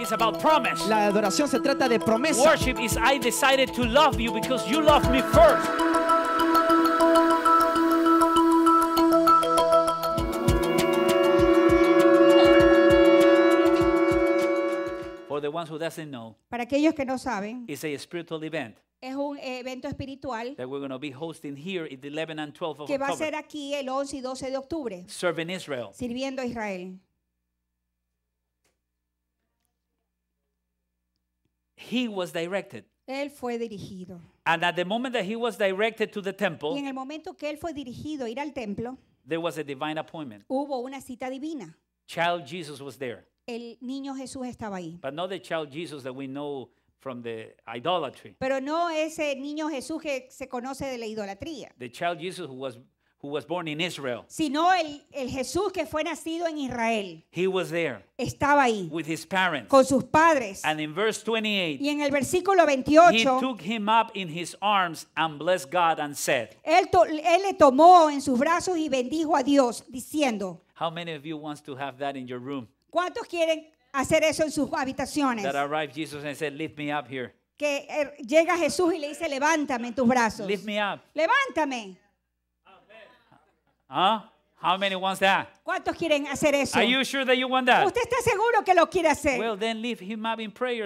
Is about promise. La adoración se trata de promesa. Worship is I decided to love you because you loved me first. For the ones who doesn't know, Para aquellos que no saben, it's a spiritual event es un evento espiritual that we're going to be hosting here in the 11 and 12 of que va a ser aquí el 11 y 12 de octubre, serving Israel. sirviendo a Israel. He was directed. Él fue dirigido. And at the moment that he was directed to the Y temple, en el momento que él fue dirigido a ir al templo, there was a divine appointment. hubo una cita divina. Child Jesus was there. El niño Jesús estaba ahí. But not the child Jesus that we know from the idolatry. Pero no ese niño Jesús que se conoce de la idolatría, The child Jesus who was who was born in Israel. sino el, el Jesús que fue nacido en Israel. He was there Estaba ahí with his parents. con sus padres. And in verse 28, Y en el versículo he took him up in his arms and blessed God and said, él, to- él le tomó en sus brazos y bendijo a Dios, diciendo, How many of you wants to have that in your room? ¿cuántos quieren hacer eso en sus habitaciones. Que llega Jesús y le dice, "Levántame en tus brazos." Levántame. ¿Cuántos quieren hacer eso? ¿Usted está seguro que lo quiere hacer? Entonces, levántelo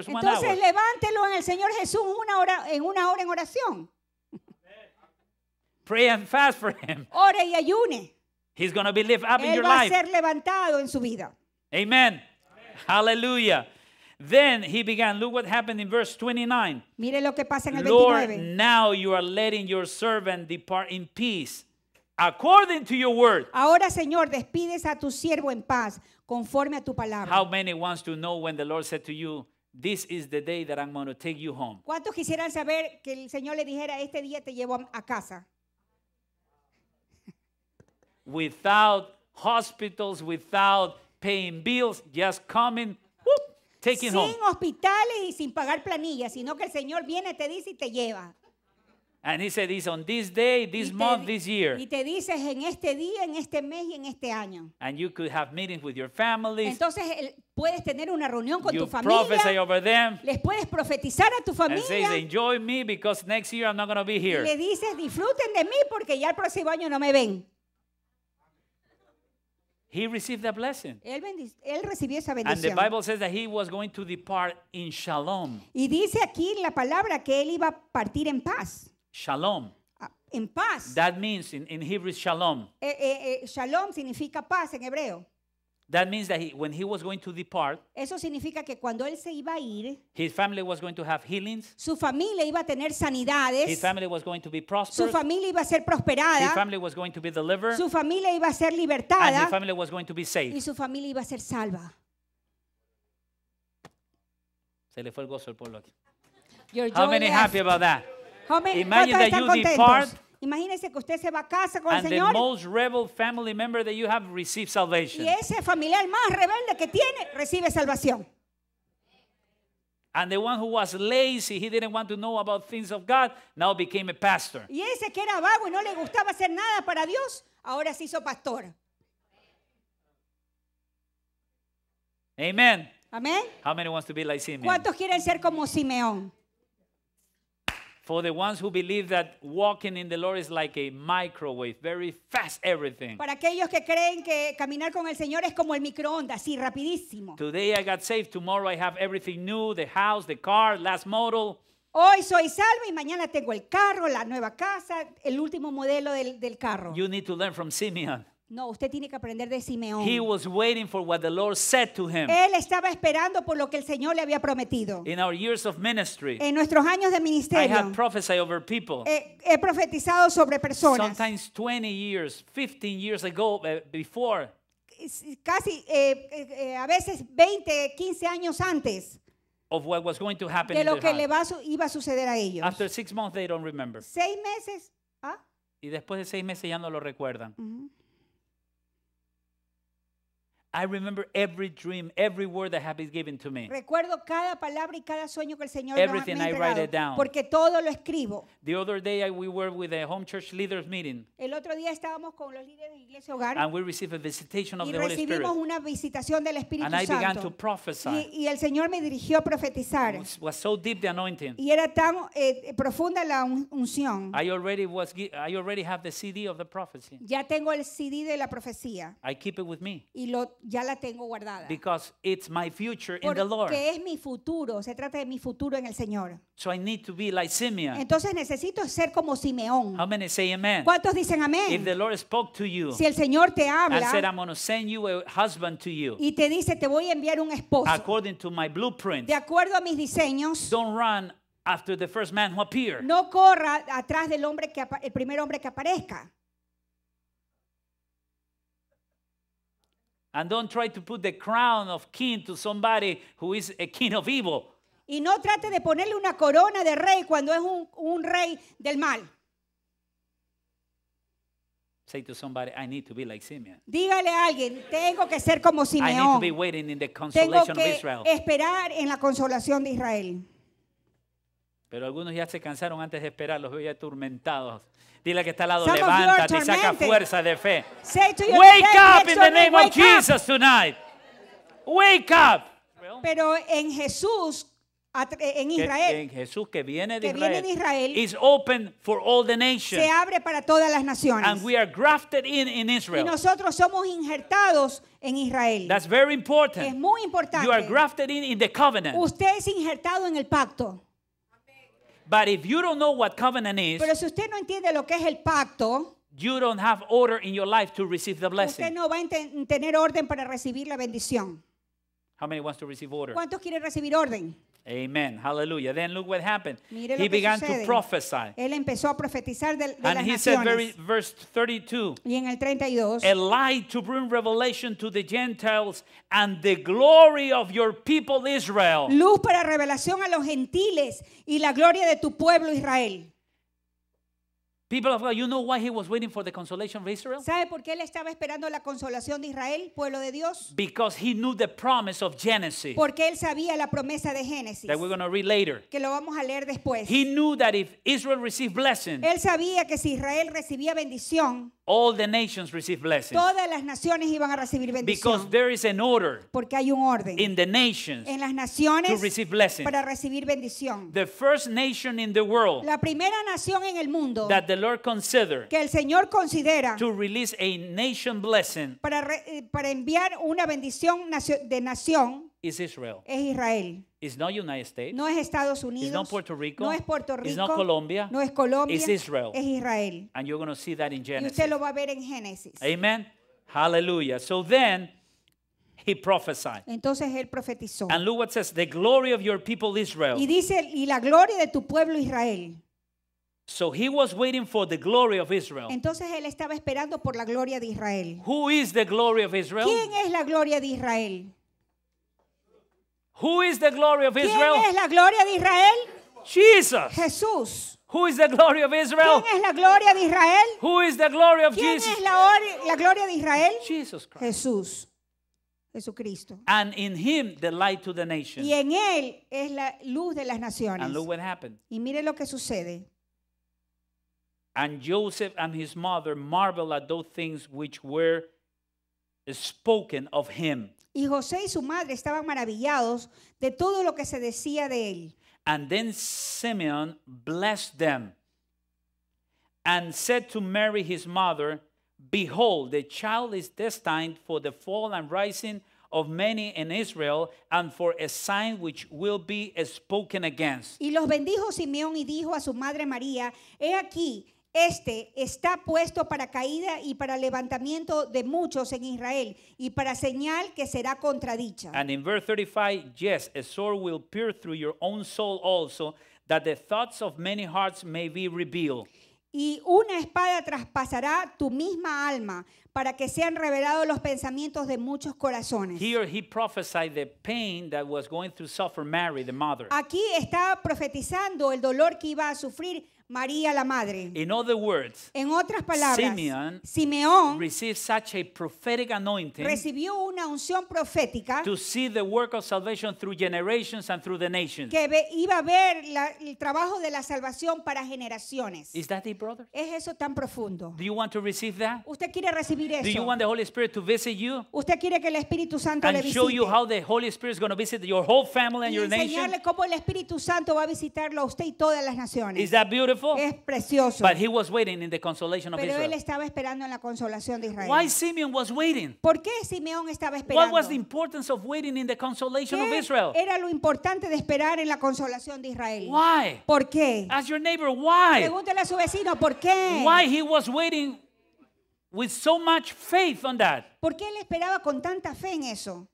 en el Señor Jesús una hora, en una hora en oración. Pray and fast for him. Ore y ayune. Él va a ser levantado en su vida. Amen. Hallelujah. Then he began. Look what happened in verse 29. Mire lo que pasa en el 29. Lord, now you are letting your servant depart in peace. According to your word. Ahora, Señor, despides a tu siervo en paz, conforme a tu palabra. How many wants to know when the Lord said to you, This is the day that I'm going to take you home? ¿Cuántos quisieran saber que el Señor le dijera, este día te llevo a casa? Without hospitals, without paying bills, just coming, whoop, taking sin home. hospitales y sin pagar planillas, sino que el Señor viene, te dice y te lleva. And he said, it's on this day, this te, month, this year. Y te dices en este día, en este mes y en este año. And you could have meetings with your families. Entonces el, puedes tener una reunión con you tu familia. prophesy Over them, les puedes profetizar a tu familia. And says, Enjoy me because next year I'm not going to be here. Y le dices, disfruten de mí porque ya el próximo año no me ven. He received that blessing. Él, él, recibió esa bendición. And the Bible says that he was going to depart in shalom. Y dice aquí la palabra que él iba a partir en paz. Shalom. Ah, en paz. That means in, in Hebrew shalom. Eh, eh, eh shalom significa paz en hebreo. That means that he, when he was going to depart, eso significa que cuando él se iba a ir, his family was going to have healings, su familia iba a tener sanidades, his family was going to be prosperous, su familia iba a ser prosperada, his family was going to be delivered, su familia iba a ser libertada, and his family was going to be saved. y su familia iba a ser salva. Se le fue el gozo al pueblo aquí. How many happy about that? How many, Imagine that you contentos? depart. Imagínese que usted se va a casa con And el Señor y ese familiar más rebelde que tiene recibe salvación. Y ese que era vago y no le gustaba hacer nada para Dios, ahora se hizo pastor. Amen. Amén. ¿Cuántos quieren ser como Simeón? For the ones who believe that walking in the Lord is like a microwave, very fast everything. Para aquellos que creen que caminar con el Señor es como el microondas, así rapidísimo. Today I got saved, tomorrow I have everything new, the house, the car, last model. Hoy soy salvo y mañana tengo el carro, la nueva casa, el último modelo del, del carro. You need to learn from Simeon. No, usted tiene que aprender de Simeón. He was waiting for what the Lord said to him. Él estaba esperando por lo que el Señor le había prometido. In our years of ministry, en nuestros años de ministerio, I have prophesied over people. He, he profetizado sobre personas. Sometimes 20 years, 15 years ago, eh, before. Casi eh, eh, eh, a veces 20, 15 años antes. Of what was going to happen de lo que le va, iba a suceder a ellos. After six months they don't remember. Seis meses. ¿ah? Y después de seis meses ya no lo recuerdan. I remember every dream, every word that has been given to me. Recuerdo cada palabra y cada sueño que el Señor Everything me ha entregado, I write it down. porque todo lo escribo. The other day I, we were with a home church leaders meeting. El otro día estábamos con los líderes de iglesia hogar. And we received a visitation of the Holy Spirit. Y recibimos una visitación del Espíritu And Santo. I began to prophesy. Y, y, el Señor me dirigió a profetizar. It was, was so deep the anointing. Y era tan eh, profunda la unción. I already was I already have the CD of the prophecy. Ya tengo el CD de la profecía. I keep it with me. Y lo ya la tengo guardada. Porque es mi futuro, se trata de mi futuro en el Señor. Entonces necesito ser como Simeón. ¿Cuántos dicen amén? si el Señor te habla, y te dice te voy a enviar un esposo, de acuerdo a mis diseños, No corra atrás del hombre que el primer hombre que aparezca. And don't try to put the crown of king to somebody who is a king of evil. Y no trate de ponerle una corona de rey cuando es un, un rey del mal. Say to somebody, I need to be like Simeon. Dígale a alguien, tengo que ser como Simeón. I need to be waiting in the tengo consolation que of Israel. esperar en la consolación de Israel. Pero algunos ya se cansaron antes de esperar, los veo ya atormentados. Dile que está al lado, levántate y saca fuerza de fe. wake up in the name of Jesus tonight. Wake up. Pero en Jesús, en Israel. Que, en Jesús que viene de Israel. open for all the nations. Se abre para todas las naciones. Y nosotros somos injertados en Israel. That's Es muy importante. Usted es injertado en el pacto. But if you don't know what covenant is, Pero si usted no entiende lo que es el pacto, you don't have order in your life to receive the blessing. usted no va a tener orden para recibir la bendición. How many wants to receive order? ¿Cuántos quieren recibir orden? Amen. Hallelujah. Then look what happened. Mire he began sucede. to prophesy. Él empezó a profetizar de, de and las he naciones. said very, verse 32. Y en el 32. A light to bring revelation to the Gentiles and the glory of your people Israel. Luz para revelación a los gentiles y la gloria de tu pueblo Israel. ¿Sabe por qué él estaba esperando la consolación de Israel, pueblo de Dios? Because Porque él sabía la promesa de Génesis. Que lo vamos a leer después. Él sabía que si Israel recibía bendición nations Todas las naciones iban a recibir bendición. Porque hay un orden. In the En las naciones. Para recibir bendición. first in the world. La primera nación en el mundo. Que el Señor considera. release nation blessing. Para eh, para enviar una bendición de nación is Israel. es Israel. It's not United States. No es Estados Unidos. It's not Puerto Rico. No es Puerto Rico. It's not Colombia. No es Colombia. It's Israel. Es Israel. And you're going to see that in Genesis. Y usted lo va a ver en Génesis. Amen. Hallelujah. So then he prophesied. Entonces él profetizó. And look what says, the glory of your people Israel. Y dice, y la gloria de tu pueblo Israel. So he was waiting for the glory of Israel. Entonces él estaba esperando por la gloria de Israel. Who is the glory of Israel? ¿Quién es la gloria de Israel? Who is the glory of Israel? ¿Quién es la gloria de Israel? Jesus. Jesús. Who is the glory of Israel? ¿Quién es la gloria de Israel? Who is the glory of ¿Quién Jesus? es la, la gloria de Israel? Jesus Christ. Jesús. Jesucristo. And in him the light to the nations. Y en él es la luz de las naciones. And look what happened. Y mire lo que sucede. And Joseph and his mother marveled at those things which were spoken of him. Y José y su madre estaban maravillados de todo lo que se decía de él. And then Simeon blessed them and said to Mary his mother, Behold, the child is destined for the fall and rising of many in Israel and for a sign which will be spoken against. Y los bendijo Simeón y dijo a su madre María, He aquí, Este está puesto para caída y para levantamiento de muchos en Israel y para señal que será contradicha. And in verse 35, yes, a sword will pierce through your own soul also, that the thoughts of many hearts may be revealed. Y una espada traspasará tu misma alma para que sean revelados los pensamientos de muchos corazones. Here he prophesied the pain that was going to suffer Mary, the mother. Aquí está profetizando el dolor que iba a sufrir María la madre. In other words, en otras palabras, Simeon Simeón received such a prophetic anointing recibió una unción profética to see the work of salvation through generations and through the nations. Que ve, iba a ver la, el trabajo de la salvación para generaciones. Is that deep, brother? ¿Es eso tan profundo? Do you want to receive that? ¿Usted quiere recibir eso? Do you want the Holy Spirit to visit you? ¿Usted quiere que el Espíritu Santo and le visite? show you how the Holy Spirit is going to visit your whole family and y your nation? enseñarle cómo el Espíritu Santo va a visitarlo a usted y todas las naciones. Is that beautiful? beautiful? Es precioso. But he was waiting in the consolation of Pero Israel. él estaba esperando en la consolación de Israel. Why Simeon was waiting? ¿Por qué Simeón estaba esperando? What was the importance of waiting in the consolation ¿Qué of Israel? Era lo importante de esperar en la consolación de Israel. Why? ¿Por qué? Ask your neighbor why. Pregúntale a su vecino por qué. Why he was waiting with so much faith on that. ¿Por qué él esperaba con tanta fe en eso?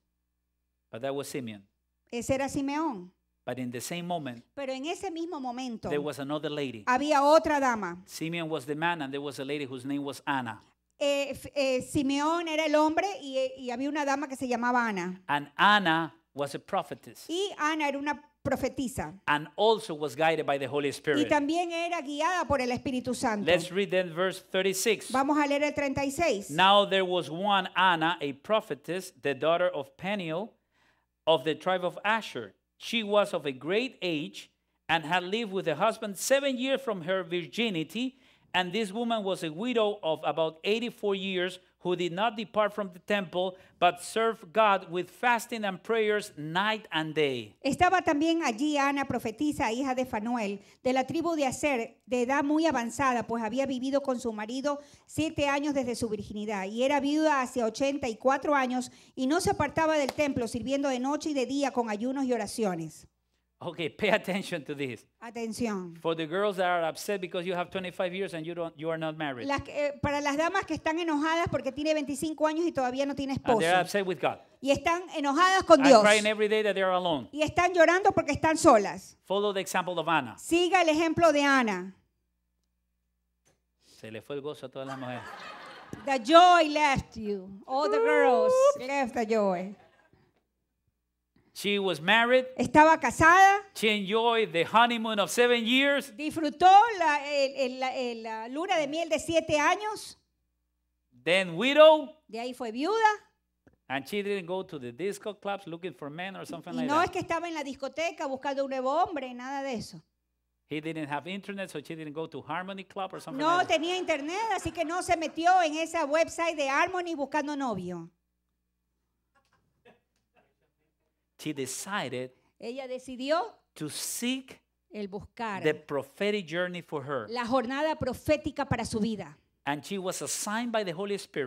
But that was Simeon. Ese era Simeón. But in the same moment, Pero en ese mismo momento there was another lady. había otra dama. Simeon was the man, and there was a lady whose name was Anna. Eh, eh, Simeón era el hombre y, eh, y había una dama que se llamaba Ana. And Anna was a prophetess, Y Ana era una profetisa. and also was guided by the Holy Y And también era guiada por el Espíritu Santo. Let's read then verse 36. Vamos a leer el 36. Now there was one Anna, a prophetess, the daughter of Peniel, of the tribe of Asher. She was of a great age and had lived with her husband seven years from her virginity. And this woman was a widow of about 84 years from the temple, but with fasting and night and Estaba también allí Ana, profetisa, hija de Fanuel, de la tribu de Aser, de edad muy avanzada, pues había vivido con su marido siete años desde su virginidad, y era viuda hacia cuatro años, y no se apartaba del templo, sirviendo de noche y de día con ayunos y oraciones. Okay, pay attention to this. Atención. For the girls that are upset because you have 25 years and you don't you are not married. Las eh, para las damas que están enojadas porque tiene 25 años y todavía no tiene And they're are upset with God. Y están enojadas con Dios. And crying every day that they are alone. Y están llorando porque están solas. Follow the example of Anna. Siga el ejemplo de Ana. Se le fue el gozo a todas las mujeres. The joy left you. All the girls left the joy. She was married. Estaba casada. She enjoyed the honeymoon of seven years. Disfrutó la, el, el, la luna de miel de siete años. Then widow. De ahí fue viuda. And she didn't go to the disco clubs looking for men or something like that. No es que estaba en la discoteca buscando un hombre, nada de eso. He didn't have internet, so she didn't go to Harmony Club or something no like that. No tenía internet, así que no se metió en esa website de Harmony buscando novio. she decided ella decidió to seek el buscar la jornada profética para su vida.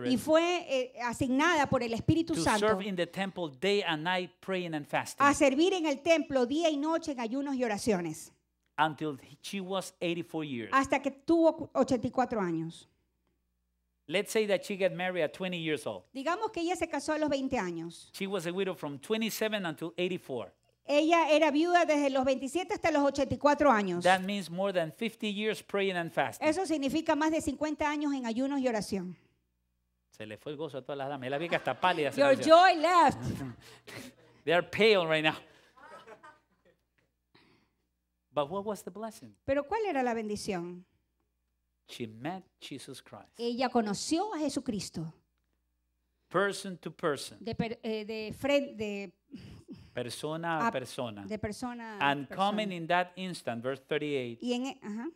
y fue eh, asignada por el Espíritu Santo a servir en el templo día y noche en ayunos y oraciones hasta que tuvo 84 años. Let's say that she got married at 20 years old. Digamos que ella se casó a los 20 años. She was a widow from 27 until 84. Ella era viuda desde los 27 hasta los 84 años. That means more than 50 years praying and fasting. Eso significa más de 50 años en ayunos y oración. Se le fue el gozo a todas las damas. La vi que hasta pálida. Your joy left. They are pale right now. But what was the blessing? Pero ¿cuál era la bendición? She met Jesus Christ. Ella conoció a Jesucristo. Person to person. De, per, eh, de, fre- de persona a, a persona. De persona a and coming in that instant, verse 38. Y en, ajá.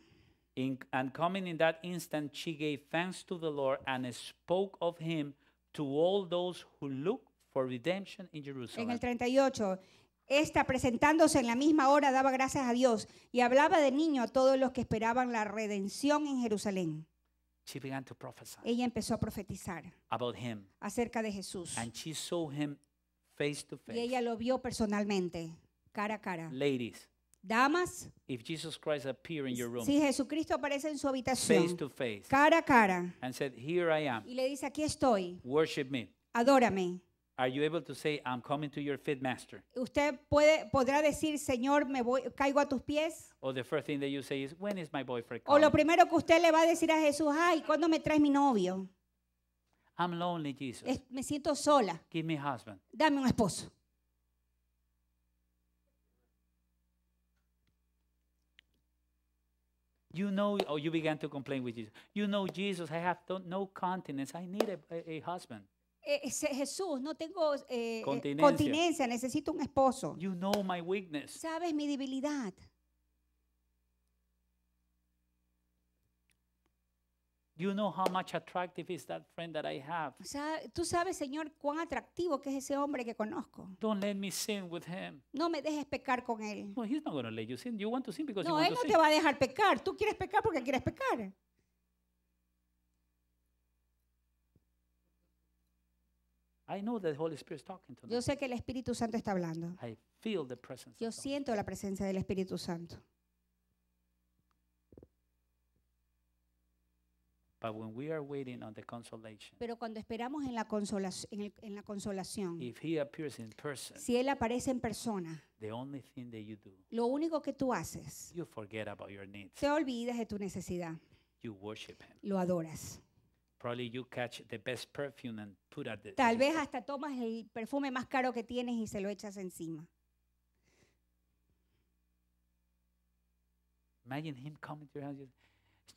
In, and coming in that instant, she gave thanks to the Lord and spoke of him to all those who look for redemption in Jerusalem. En el 38, Esta, presentándose en la misma hora, daba gracias a Dios y hablaba de niño a todos los que esperaban la redención en Jerusalén. Ella empezó a profetizar acerca de Jesús. Y ella lo vio personalmente, cara a cara. Ladies, Damas, if si Jesucristo aparece en su habitación, cara a cara, y le dice, aquí estoy, adórame. Are you able to say, I'm coming to your feet, master? Usted puede, podrá decir, Señor, me voy, caigo a tus pies. Or the first thing that you say is, when is my boyfriend O lo primero que usted le va a decir a Jesús, ay, ¿cuándo me traes mi novio? I'm lonely, Jesus. Es- me siento sola. Give me a husband. Dame un esposo. You know, or you began to complain with Jesus. You know, Jesus, I have no, no continence. I need a, a, a husband. Eh, Jesús, no tengo eh, eh, continencia. necesito un esposo. You know my weakness. Sabes mi debilidad. Tú sabes, Señor, cuán atractivo que es ese hombre que conozco. No me dejes pecar con él. No, él no te va a dejar pecar. Tú quieres pecar porque quieres pecar. I know that the Holy Spirit is talking to me. Yo sé que el Espíritu Santo está hablando. I feel the presence Yo siento la presencia del Espíritu Santo. But when we are waiting on the consolation, Pero cuando esperamos en la, consolación, en, el- en la consolación, if He appears in person, si Él aparece en persona, the only thing that you do, lo único que tú haces, you forget about your needs. te olvidas de tu necesidad, You worship Him. lo adoras. Probably you catch the best perfume and put Tal vez hasta tomas el perfume más caro que tienes y se lo echas encima. Imagine him coming to your house.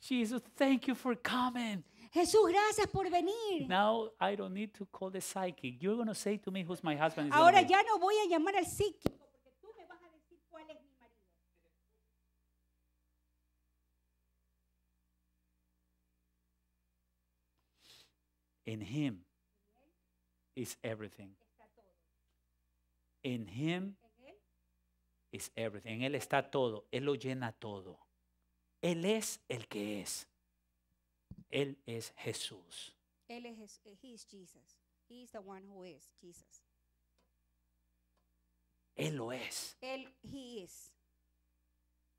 Jesus, thank you for coming. Jesús, gracias por venir. Now I don't need to call the psychic. You're going to say to me who's my husband. Ahora ya no voy a llamar al psíquico. In Him is everything. In Him is everything. En Él está todo. Él lo llena todo. Él es el que es. Él es Jesús. Él es eh, He is Jesus. He is the one who is Jesus. Él lo es. Él he is.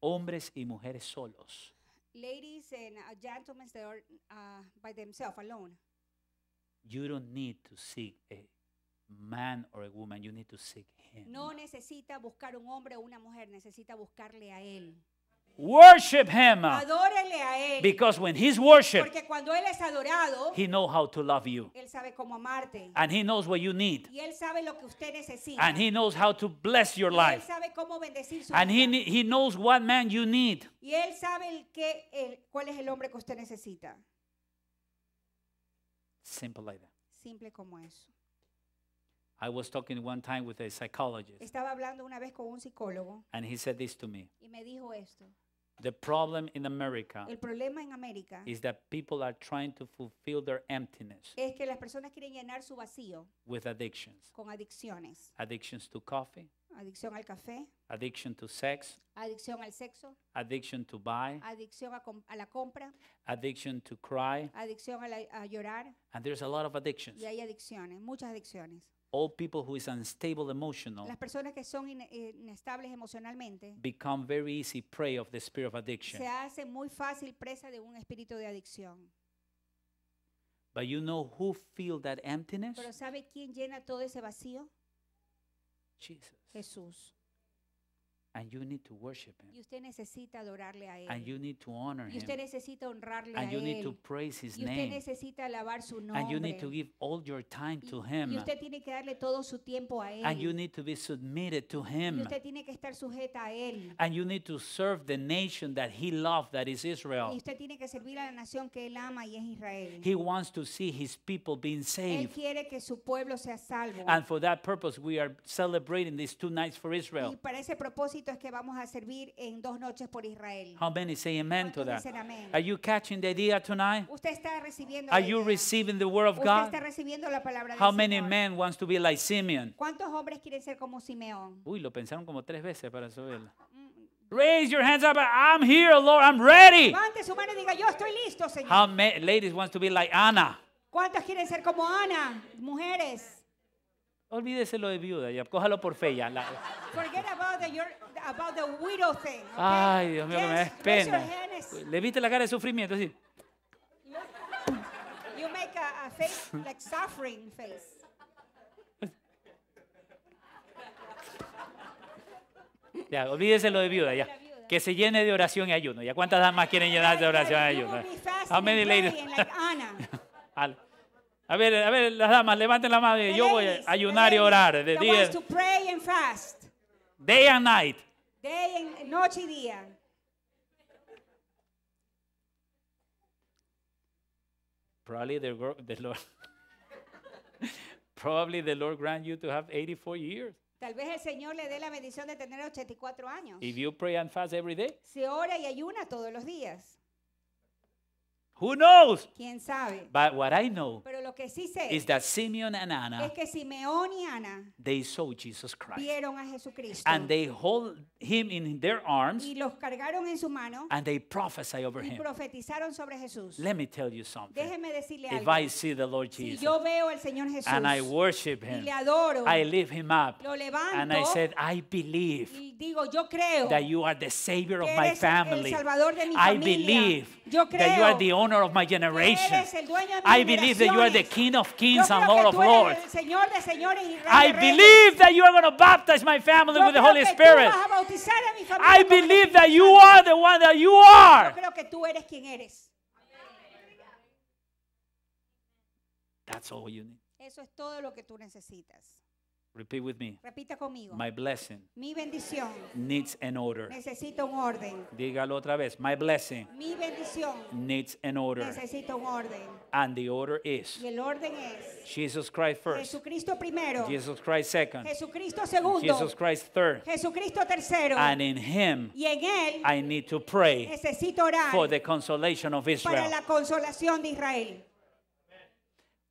Hombres y mujeres solos. Ladies and uh, gentlemen they are uh, by themselves alone. You don't need to seek a man or a woman, you need to seek him. No necesita buscar un hombre o una mujer, necesita buscarle a él. Worship him. Adórele a él. Because when he's worshiped, Porque cuando él es adorado, he knows how to love you. Él sabe cómo amarte. And he knows what you need. Y él sabe lo que usted necesita. And he knows how to bless your y life. Él sabe cómo bendecir su and vida. he, he knows what man you need. Y él sabe el que, el, cuál es el hombre que usted necesita. Simple like that. Simple como eso. I was talking one time with a psychologist Estaba hablando una vez con un psicólogo and he said this to me. y me dijo esto. The problem in America El problema en América is that people are trying to fulfill their emptiness es que las personas quieren llenar su vacío with addictions. con adicciones. Addictions to coffee, Adicción al café. Addiction to sex. Adicción al sexo. Addiction to buy. Adicción a, a la compra. Addiction to cry. Adicción a, la- a llorar. And there's a lot of addictions. Y hay adicciones, muchas adicciones. All people who is unstable emotional Las personas que son in- eh, inestables emocionalmente become very easy prey of the spirit of addiction. se muy fácil presa de un espíritu de adicción. But you know who feel that emptiness? Pero ¿sabe quién llena todo ese vacío? Jesus. Jesús. And you need to worship him. Y usted necesita adorarle a él. And you need to honor y usted him. necesita honrarle And you Need to praise his y usted name. necesita alabar su nombre. And you need to give all your time y, to him. Y usted tiene que darle todo su tiempo a él. And you need to be submitted to him. Y usted tiene que estar sujeta a él. And you need to serve the nation that he loved, that is Israel. Y usted tiene que servir a la nación que él ama y es Israel. He wants to see his people being saved. Él quiere que su pueblo sea salvo. And for that purpose, we are celebrating these two nights for Israel. Y para ese propósito que vamos a servir en dos noches por Israel. How many say amen to that? Are you catching the idea tonight? ¿Usted está recibiendo Are you receiving the word of ¿Usted God? Está recibiendo la palabra How many Señor? men wants to be like Simeon? ¿Cuántos hombres quieren ser como Simeón? Uy, lo pensaron como tres veces para subirla. Ah, mm, mm. Raise your hands up. I'm here, Lord. I'm ready. su mano y diga, yo estoy listo, Señor. How many ladies wants to be like Anna? ¿Cuántos quieren ser como Ana, mujeres? Olvídese lo de viuda, ya, cójalo por fe ya. about the, thing, Ay, Dios mío, me da pena. Le viste la cara de sufrimiento, sí? You make a, face, like suffering face. Ya, olvídese lo de viuda, ya. Que se llene de oración y ayuno. ¿Ya cuántas damas quieren llenarse de oración y ayuno? How many ladies? A ver, a ver, las damas, levanten la mano. Yo voy a ayunar y orar de día. Day and night. Day and, noche y día. Probably the, the Lord. probably the Lord grant you to have 84 years. Tal vez el Señor le dé la bendición de tener 84 años. If you pray and fast every day. Si ora y ayuna todos los días. Who knows? ¿Quién sabe? But what I know Pero lo que sí sé is that Simeon and Anna, es que Simeón y they saw Jesus Christ. vieron a Jesucristo And they hold him in their arms y los cargaron en su mano and they prophesy over y him. profetizaron sobre Jesús. Let me tell you something. Déjeme decirle If algo. I see the Lord Si Jesus yo veo al Señor Jesús and I worship y him, le adoro, I lift him up, lo levanto and I said, I believe y digo, yo creo that you are the Savior of my el family. Salvador de mi I familia. believe yo creo that you are the owner of my generation. I believe that you are the King of kings and Lord of lords. I believe that you are going to baptize my family with the Holy Spirit. I believe that you are the one that you are. That's all you need. Eso es todo lo que tú necesitas. Repeat with me. Repita conmigo. My blessing. Mi bendición. Needs an order. Necesito un orden. Dígalo otra vez. My blessing. Mi bendición. Needs an order. Necesito un orden. And the order is. Y el orden es. Jesus Christ first. Jesucristo primero. Jesus Christ second. Jesucristo segundo. Jesus Christ third. Jesucristo tercero. And in him. Y en él. I need to pray. Necesito orar. For the consolation of Israel. Para la consolación de Israel.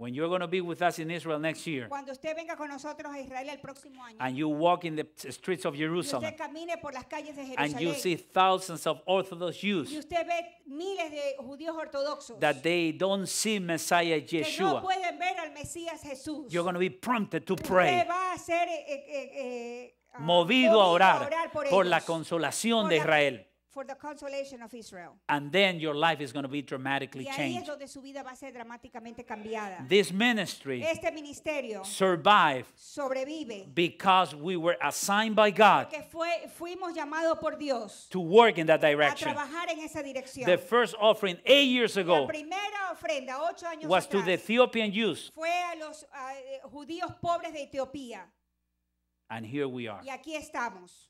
When you're going to be with us in Israel next year, usted venga con a Israel el año, and you walk in the streets of y Jerusalem, usted por las de and you see thousands of Orthodox y Jews usted ve miles de that they don't see Messiah que no Yeshua, ver al jesus Jesús, you're going to be prompted to pray, eh, eh, eh, ah, movido a orar por, la consolación de Israel for the consolation of Israel. And then your life is going to be dramatically changed. donde su vida va a ser This ministry este survived sobrevive because we were assigned by God fue, por Dios to work in that direction. A en esa The first offering eight years ago La ofrenda, años was atrás, to the Ethiopian youth. Fue a los uh, judíos pobres de Etiopía. And here we are. Y aquí estamos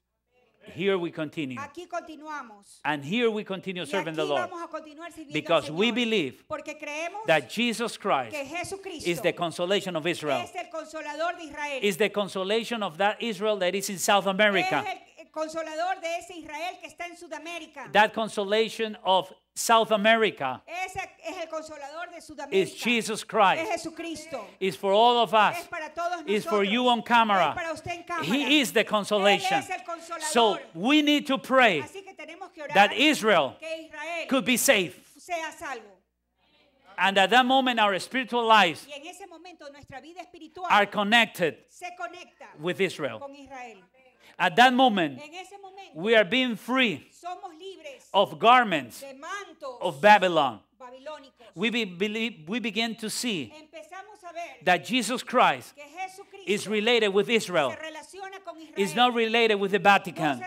here we continue. Aquí continuamos. And here we continue serving the Lord. Because we believe that Jesus Christ is the consolation of Israel. Is the consolation of that Israel that is in South America consolador de ese Israel que está en Sudamérica. That consolation of South America ese es el consolador de Sudamérica. is Jesus Christ. Es Is for all of us. Es para todos is for you on camera. Es para usted en cámara. He is the consolation. Él es el consolador. So we need to pray Así que tenemos que orar that Israel, que Israel could be safe. Sea salvo. And at that moment, our spiritual lives momento, are connected with Israel. Israel. At that moment, we are being free of garments of Babylon. We, be, believe, we begin to see that Jesus Christ is related with Israel. Is not related with the Vatican.